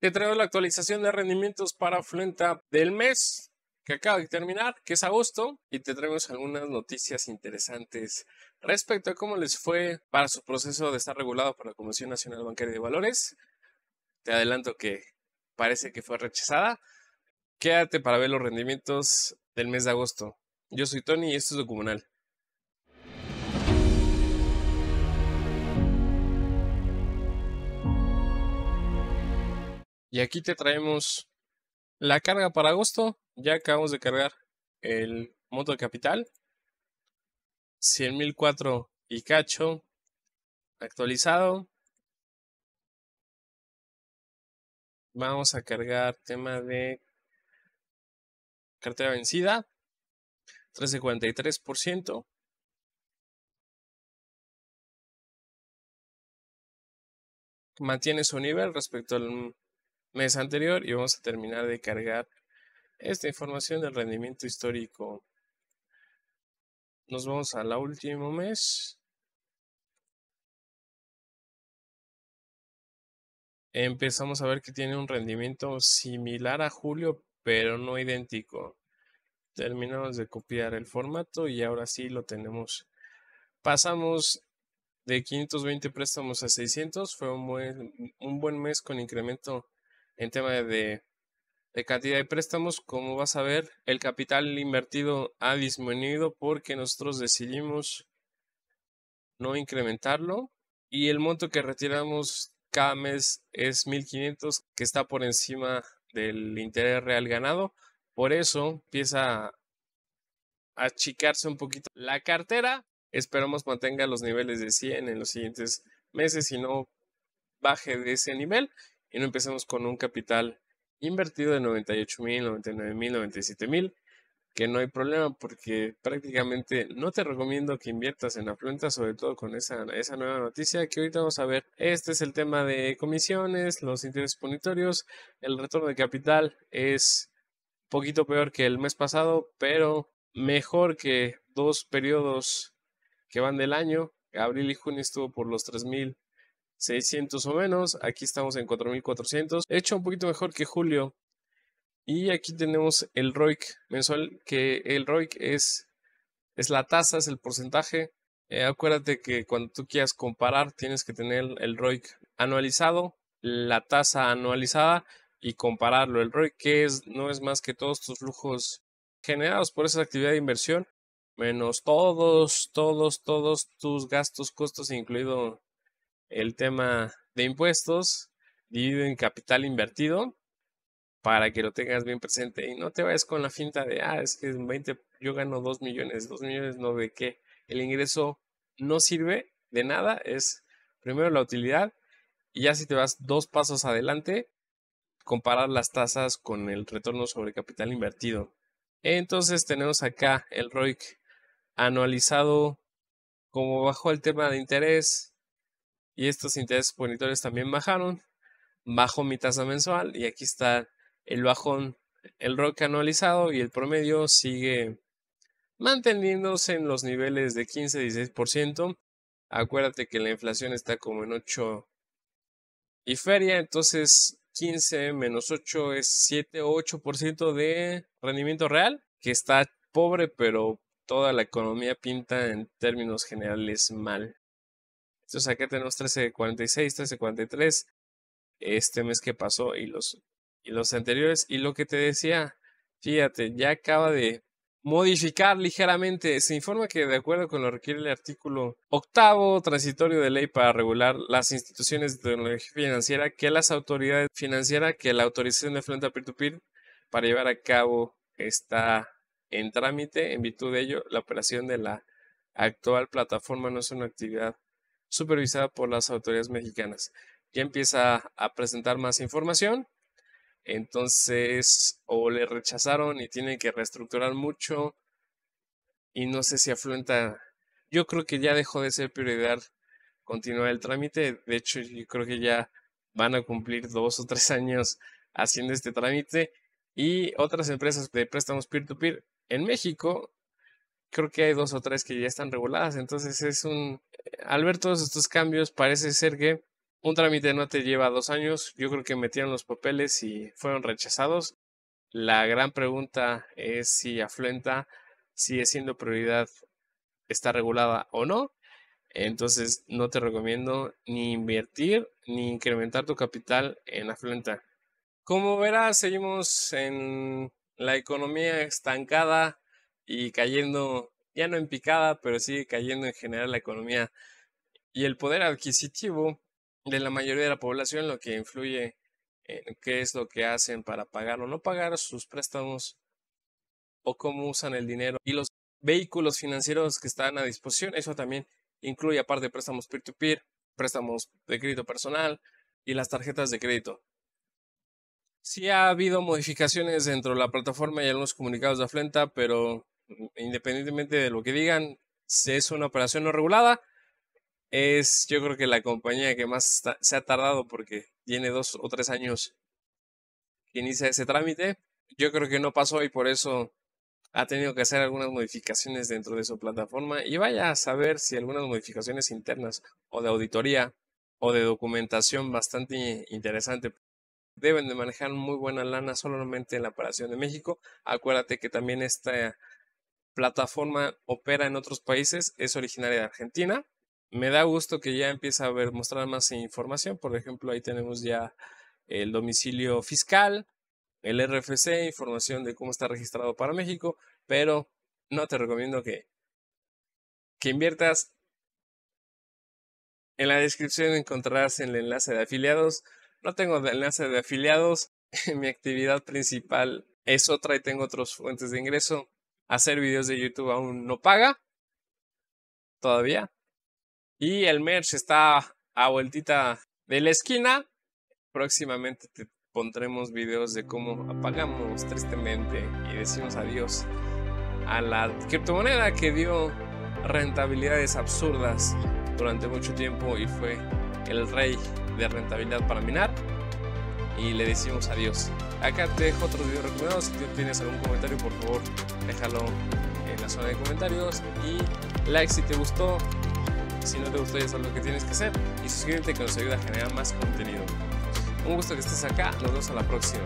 Te traigo la actualización de rendimientos para Fluenta del mes que acaba de terminar, que es agosto, y te traemos algunas noticias interesantes respecto a cómo les fue para su proceso de estar regulado por la Comisión Nacional Bancaria de Valores. Te adelanto que parece que fue rechazada. Quédate para ver los rendimientos del mes de agosto. Yo soy Tony y esto es Documental. Y aquí te traemos la carga para agosto. Ya acabamos de cargar el monto de capital. 100.004 y cacho. Actualizado. Vamos a cargar tema de cartera vencida. 13.43%. Mantiene su nivel respecto al mes anterior y vamos a terminar de cargar esta información del rendimiento histórico. Nos vamos al último mes. Empezamos a ver que tiene un rendimiento similar a julio, pero no idéntico. Terminamos de copiar el formato y ahora sí lo tenemos. Pasamos de 520 préstamos a 600. Fue un buen, mes con incremento en tema de, cantidad de préstamos, como vas a ver, el capital invertido ha disminuido porque nosotros decidimos no incrementarlo y el monto que retiramos cada mes es 1500 que está por encima del interés real ganado. Por eso empieza a achicarse un poquito la cartera. Esperamos mantenga los niveles de 100 en los siguientes meses y no baje de ese nivel y no empezamos con un capital invertido de 98 mil, 99 mil, 97 mil, que no hay problema porque prácticamente no te recomiendo que inviertas en afluenta, sobre todo con esa, nueva noticia que ahorita vamos a ver. Este es el tema de comisiones, los intereses punitorios, el retorno de capital es un poquito peor que el mes pasado, pero mejor que dos periodos que van del año. Abril y junio estuvo por los 3 mil 600 o menos. Aquí estamos en 4400. hecho un poquito mejor que julio. Y aquí tenemos el ROIC mensual, que el ROIC es, es la tasa, es el porcentaje. Eh, acuérdate que cuando tú quieras comparar, tienes que tener el ROIC anualizado, la tasa anualizada y compararlo. El ROIC, que no es más que todos tus flujos generados por esa actividad de inversión, menos todos, todos, todos tus gastos, costos, incluido el tema de impuestos, dividido en capital invertido, para que lo tengas bien presente y no te vayas con la finta de, ah, es que 20, yo gano 2 millones, 2 millones no de qué. El ingreso no sirve de nada, es primero la utilidad y ya si te vas dos pasos adelante, comparar las tasas con el retorno sobre capital invertido. Entonces tenemos acá el ROIC anualizado como bajo el tema de interés, y estos intereses bonitorios también bajaron, bajo mi tasa mensual y aquí está el bajón, el rock anualizado y el promedio sigue manteniéndose en los niveles de 15-16%. Acuérdate que la inflación está como en 8 y feria, entonces 15 menos 8 es 7 o 8% de rendimiento real, que está pobre, pero toda la economía pinta en términos generales mal. Entonces acá tenemos 1346, 1343, este mes que pasó y los, y los anteriores. Y lo que te decía, fíjate, ya acaba de modificar ligeramente. Se informa que de acuerdo con lo requiere el artículo octavo transitorio de ley para regular las instituciones de tecnología financiera que las autoridades financieras que la autorización de frente a peer to -peer para llevar a cabo está en trámite. En virtud de ello, la operación de la actual plataforma no es una actividad supervisada por las autoridades mexicanas. Ya empieza a presentar más información, entonces o le rechazaron y tienen que reestructurar mucho y no sé si afluenta. Yo creo que ya dejó de ser prioridad continuar el trámite, de hecho yo creo que ya van a cumplir dos o tres años haciendo este trámite y otras empresas de préstamos peer to -peer en México creo que hay dos o tres que ya están reguladas. Entonces es un... Al ver todos estos cambios, parece ser que un trámite no te lleva dos años. Yo creo que metieron los papeles y fueron rechazados. La gran pregunta es si afluenta sigue siendo prioridad, está regulada o no. Entonces no te recomiendo ni invertir ni incrementar tu capital en afluenta. Como verás, seguimos en la economía estancada y cayendo, ya no en picada, pero sigue cayendo en general la economía y el poder adquisitivo de la mayoría de la población, lo que influye en qué es lo que hacen para pagar o no pagar sus préstamos o cómo usan el dinero y los vehículos financieros que están a disposición. Eso también incluye, aparte de préstamos peer-to-peer, préstamos de crédito personal y las tarjetas de crédito. Sí ha habido modificaciones dentro de la plataforma y algunos comunicados de Aflenta, pero independientemente de lo que digan, si es una operación no regulada. Es yo creo que la compañía que más se ha tardado porque tiene dos o tres años que inicia ese trámite. Yo creo que no pasó y por eso ha tenido que hacer algunas modificaciones dentro de su plataforma y vaya a saber si algunas modificaciones internas o de auditoría o de documentación bastante interesante deben de manejar muy buena lana solamente en la operación de México. Acuérdate que también esta plataforma opera en otros países, es originaria de Argentina. Me da gusto que ya empiece a ver, mostrar más información. Por ejemplo, ahí tenemos ya el domicilio fiscal, el RFC, información de cómo está registrado para México, pero no te recomiendo que, que inviertas. En la descripción encontrarás el enlace de afiliados. No tengo enlace de afiliados. Mi actividad principal es otra y tengo otras fuentes de ingreso hacer videos de YouTube aún no paga. Todavía. Y el merch está a vueltita de la esquina. Próximamente te pondremos videos de cómo apagamos tristemente y decimos adiós a la criptomoneda que dio rentabilidades absurdas durante mucho tiempo y fue el rey de rentabilidad para minar y le decimos adiós. Acá te dejo otro video recomendados. Si tienes algún comentario, por favor, déjalo en la zona de comentarios. Y like si te gustó. Si no te gustó, ya sabes lo que tienes que hacer. Y suscríbete que nos ayuda a generar más contenido. Un gusto que estés acá. Nos vemos a la próxima.